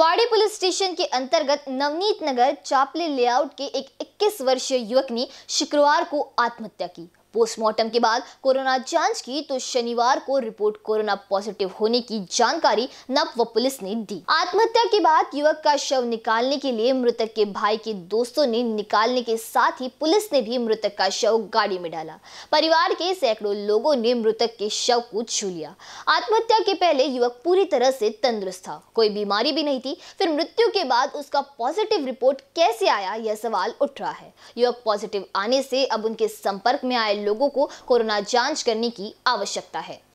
वाड़ी police station के अंतर्गत नवनीत नगर चापले लेआउट के एक 21 वर्षीय युवक ने शुक्रवार को आत्महत्या की पोस्टमार्टम के बाद कोरोना जांच की तो शनिवार को रिपोर्ट कोरोना पॉजिटिव होने की जानकारी नप व पुलिस ने दी आत्महत्या के बाद युवक का शव निकालने के लिए मृतक के भाई के दोस्तों ने निकालने के साथ ही पुलिस ने भी मृतक का शव गाड़ी में डाला परिवार के सैकड़ों लोगों ने मृतक के शव को छू लिया आत्महत्या के पहले युवक पूरी तरह से तंदुरुस्त था कोई बीमारी भी नहीं थी फिर मृत्यु के बाद उसका पॉजिटिव रिपोर्ट कैसे आया यह सवाल उठ रहा है युवक पॉजिटिव आने से अब उनके संपर्क में आए लोगों को कोरोना जांच करने की आवश्यकता है